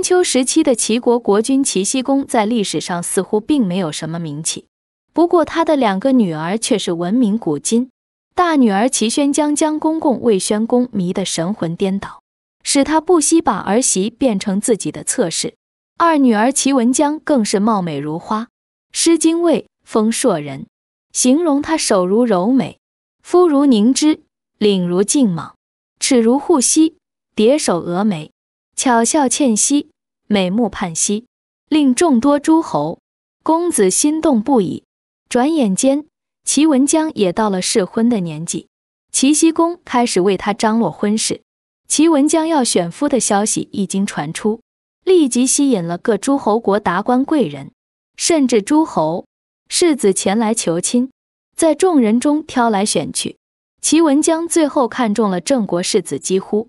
春秋时期的齐国国君齐僖公在历史上似乎并没有什么名气，不过他的两个女儿却是闻名古今。大女儿齐宣姜将公公魏宣公迷得神魂颠倒，使他不惜把儿媳变成自己的侧室。二女儿齐文姜更是貌美如花，《诗经卫风硕人》形容她手如柔美，肤如凝脂，领如劲莽，齿如护膝，叠手峨眉。巧笑倩兮，美目盼兮，令众多诸侯公子心动不已。转眼间，齐文姜也到了适婚的年纪，齐僖公开始为他张罗婚事。齐文姜要选夫的消息一经传出，立即吸引了各诸侯国达官贵人，甚至诸侯世子前来求亲。在众人中挑来选去，齐文姜最后看中了郑国世子，几乎。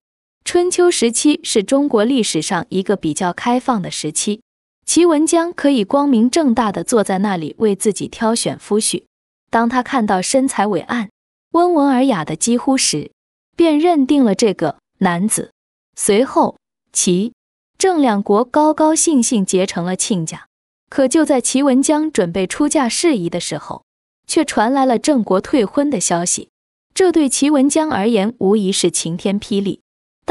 春秋时期是中国历史上一个比较开放的时期，齐文姜可以光明正大的坐在那里为自己挑选夫婿。当他看到身材伟岸、温文尔雅的几乎时，便认定了这个男子。随后，齐、郑两国高高兴兴结成了亲家。可就在齐文姜准备出嫁事宜的时候，却传来了郑国退婚的消息。这对齐文姜而言，无疑是晴天霹雳。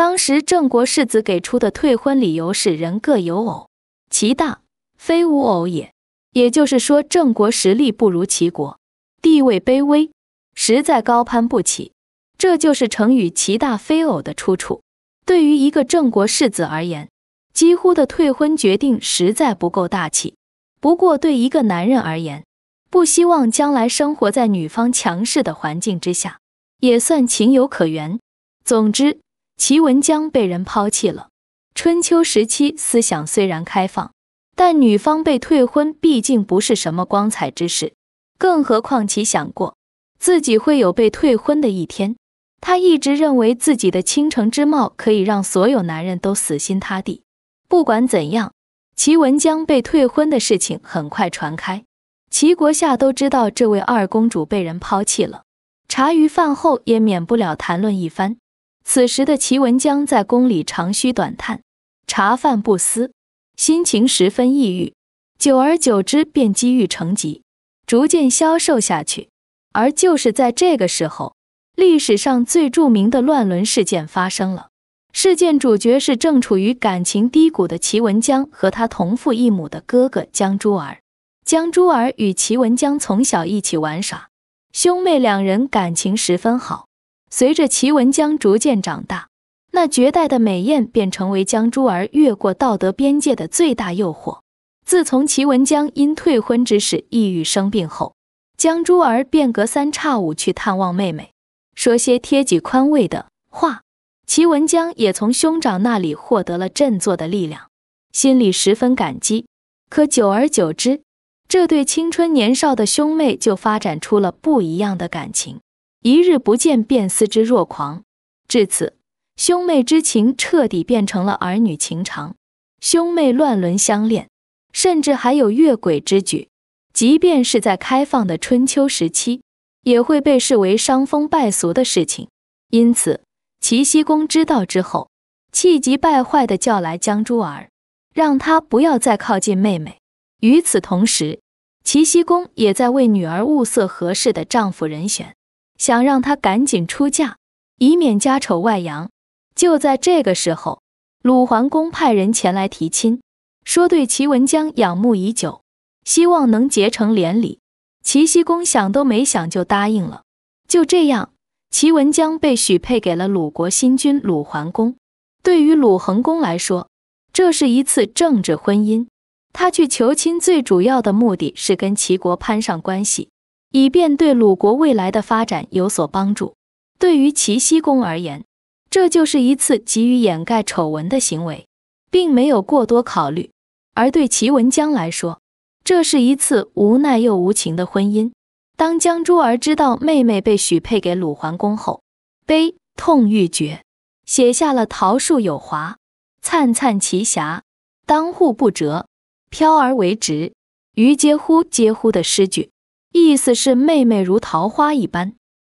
当时郑国世子给出的退婚理由是“人各有偶，其大非无偶也”，也就是说郑国实力不如齐国，地位卑微，实在高攀不起。这就是成语“齐大非偶”的出处。对于一个郑国世子而言，几乎的退婚决定实在不够大气。不过，对一个男人而言，不希望将来生活在女方强势的环境之下，也算情有可原。总之。齐文江被人抛弃了。春秋时期思想虽然开放，但女方被退婚毕竟不是什么光彩之事，更何况齐想过自己会有被退婚的一天。他一直认为自己的倾城之貌可以让所有男人都死心塌地。不管怎样，齐文江被退婚的事情很快传开，齐国下都知道这位二公主被人抛弃了，茶余饭后也免不了谈论一番。此时的齐文江在宫里长吁短叹，茶饭不思，心情十分抑郁。久而久之，便积郁成疾，逐渐消瘦下去。而就是在这个时候，历史上最著名的乱伦事件发生了。事件主角是正处于感情低谷的齐文江和他同父异母的哥哥江珠儿。江珠儿与齐文江从小一起玩耍，兄妹两人感情十分好。随着齐文江逐渐长大，那绝代的美艳便成为江珠儿越过道德边界的最大诱惑。自从齐文江因退婚之事抑郁生病后，江珠儿便隔三差五去探望妹妹，说些贴己宽慰的话。齐文江也从兄长那里获得了振作的力量，心里十分感激。可久而久之，这对青春年少的兄妹就发展出了不一样的感情。一日不见，便思之若狂。至此，兄妹之情彻底变成了儿女情长，兄妹乱伦相恋，甚至还有越轨之举。即便是在开放的春秋时期，也会被视为伤风败俗的事情。因此，齐僖公知道之后，气急败坏地叫来江珠儿，让他不要再靠近妹妹。与此同时，齐僖公也在为女儿物色合适的丈夫人选。想让他赶紧出嫁，以免家丑外扬。就在这个时候，鲁桓公派人前来提亲，说对齐文姜仰慕已久，希望能结成连理。齐僖公想都没想就答应了。就这样，齐文姜被许配给了鲁国新君鲁桓公。对于鲁桓公来说，这是一次政治婚姻，他去求亲最主要的目的是跟齐国攀上关系。以便对鲁国未来的发展有所帮助。对于齐僖公而言，这就是一次急于掩盖丑闻的行为，并没有过多考虑；而对齐文姜来说，这是一次无奈又无情的婚姻。当江珠儿知道妹妹被许配给鲁桓公后，悲痛欲绝，写下了“桃树有华，灿灿其霞；当户不折，飘而为直。于嗟乎，嗟乎”的诗句。意思是妹妹如桃花一般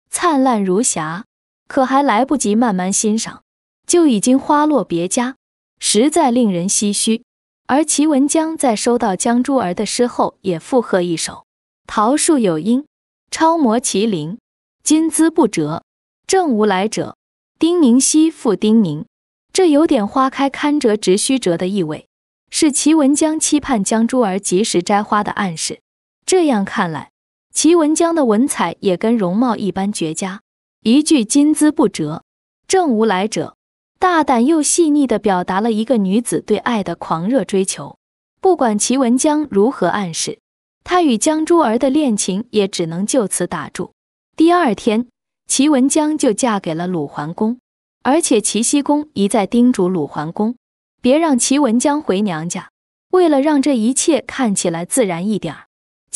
灿烂如霞，可还来不及慢慢欣赏，就已经花落别家，实在令人唏嘘。而齐文江在收到江珠儿的诗后，也附和一首：“桃树有阴，超摩麒麟，金姿不折，正无来者。丁宁兮复丁宁。”这有点“花开堪折直须折”的意味，是齐文江期盼江珠儿及时摘花的暗示。这样看来。齐文江的文采也跟容貌一般绝佳，一句“金姿不折，正无来者”，大胆又细腻地表达了一个女子对爱的狂热追求。不管齐文江如何暗示，她与江珠儿的恋情也只能就此打住。第二天，齐文江就嫁给了鲁桓公，而且齐僖公一再叮嘱鲁桓公，别让齐文江回娘家。为了让这一切看起来自然一点儿。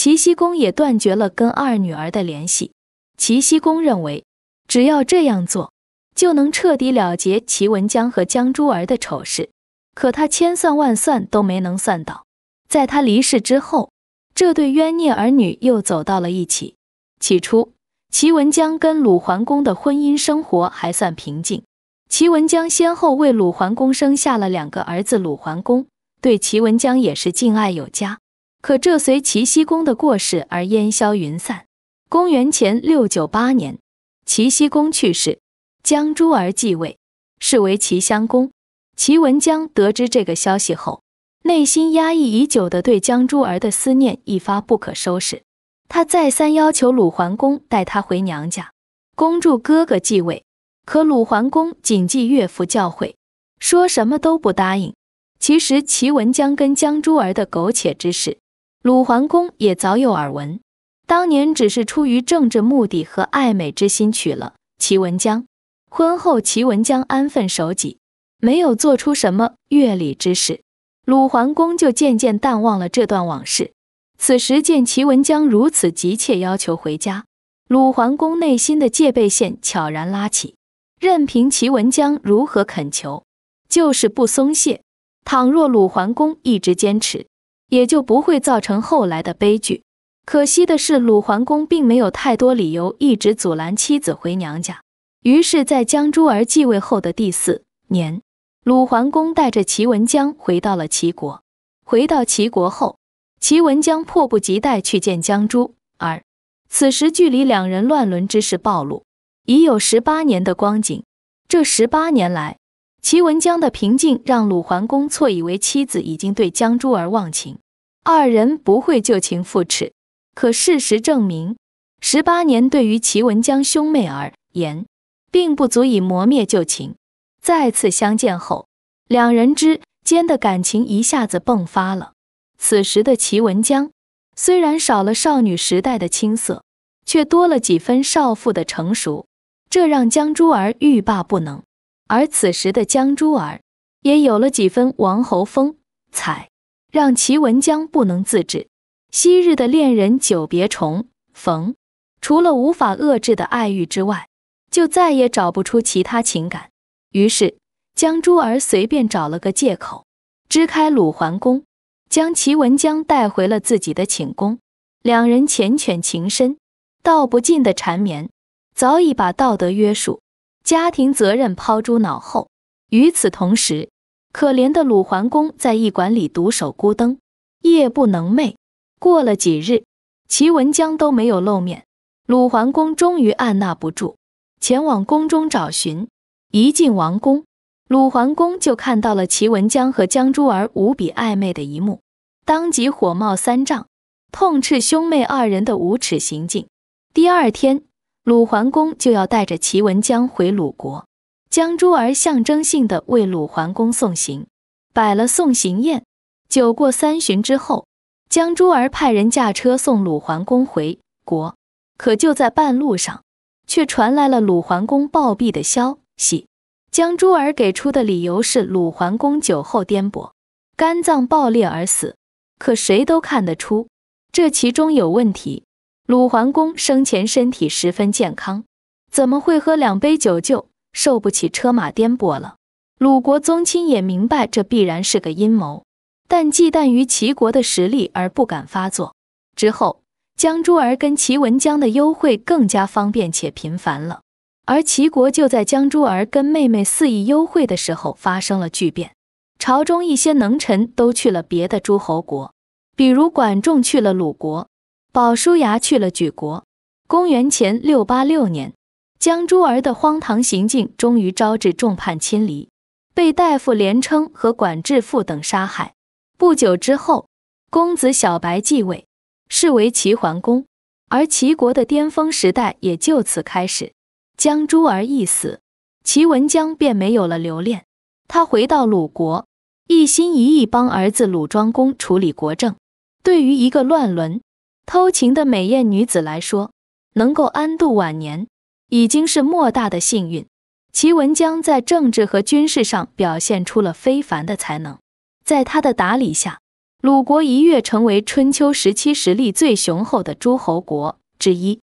齐僖公也断绝了跟二女儿的联系。齐僖公认为，只要这样做，就能彻底了结齐文姜和江珠儿的丑事。可他千算万算都没能算到，在他离世之后，这对冤孽儿女又走到了一起。起初，齐文姜跟鲁桓公的婚姻生活还算平静。齐文姜先后为鲁桓公生下了两个儿子，鲁桓公对齐文姜也是敬爱有加。可这随齐僖公的过世而烟消云散。公元前六九八年，齐僖公去世，江珠儿继位，是为齐襄公。齐文姜得知这个消息后，内心压抑已久的对江珠儿的思念一发不可收拾。他再三要求鲁桓公带他回娘家，恭祝哥哥继位。可鲁桓公谨记岳父教诲，说什么都不答应。其实齐文姜跟江珠儿的苟且之事。鲁桓公也早有耳闻，当年只是出于政治目的和爱美之心娶了齐文姜。婚后，齐文姜安分守己，没有做出什么越礼之事，鲁桓公就渐渐淡忘了这段往事。此时见齐文姜如此急切要求回家，鲁桓公内心的戒备线悄然拉起，任凭齐文姜如何恳求，就是不松懈。倘若鲁桓公一直坚持，也就不会造成后来的悲剧。可惜的是，鲁桓公并没有太多理由一直阻拦妻子回娘家。于是，在江珠儿继位后的第四年，鲁桓公带着齐文姜回到了齐国。回到齐国后，齐文姜迫不及待去见江珠儿。此时，距离两人乱伦之事暴露已有十八年的光景。这十八年来，齐文姜的平静让鲁桓公错以为妻子已经对江珠儿忘情。二人不会旧情复炽，可事实证明，十八年对于齐文江兄妹而言，并不足以磨灭旧情。再次相见后，两人之间的感情一下子迸发了。此时的齐文江虽然少了少女时代的青涩，却多了几分少妇的成熟，这让江珠儿欲罢不能。而此时的江珠儿，也有了几分王侯风采。让齐文江不能自制，昔日的恋人久别重逢，除了无法遏制的爱欲之外，就再也找不出其他情感。于是，江珠儿随便找了个借口，支开鲁桓公，将齐文江带回了自己的寝宫。两人缱绻情深，道不尽的缠绵，早已把道德约束、家庭责任抛诸脑后。与此同时，可怜的鲁桓公在驿馆里独守孤灯，夜不能寐。过了几日，齐文姜都没有露面，鲁桓公终于按捺不住，前往宫中找寻。一进王宫，鲁桓公就看到了齐文姜和姜珠儿无比暧昧的一幕，当即火冒三丈，痛斥兄妹二人的无耻行径。第二天，鲁桓公就要带着齐文姜回鲁国。江珠儿象征性的为鲁桓公送行，摆了送行宴。酒过三巡之后，江珠儿派人驾车送鲁桓公回国。可就在半路上，却传来了鲁桓公暴毙的消息。江珠儿给出的理由是鲁桓公酒后颠簸，肝脏爆裂而死。可谁都看得出，这其中有问题。鲁桓公生前身体十分健康，怎么会喝两杯酒就？受不起车马颠簸了。鲁国宗亲也明白这必然是个阴谋，但忌惮于齐国的实力而不敢发作。之后，江珠儿跟齐文姜的幽会更加方便且频繁了。而齐国就在江珠儿跟妹妹肆意幽会的时候发生了巨变。朝中一些能臣都去了别的诸侯国，比如管仲去了鲁国，鲍叔牙去了莒国。公元前六八六年。江珠儿的荒唐行径终于招致众叛亲离，被大夫连称和管制父等杀害。不久之后，公子小白继位，是为齐桓公，而齐国的巅峰时代也就此开始。江珠儿一死，齐文姜便没有了留恋，他回到鲁国，一心一意帮儿子鲁庄公处理国政。对于一个乱伦、偷情的美艳女子来说，能够安度晚年。已经是莫大的幸运。齐文姜在政治和军事上表现出了非凡的才能，在他的打理下，鲁国一跃成为春秋时期实力最雄厚的诸侯国之一。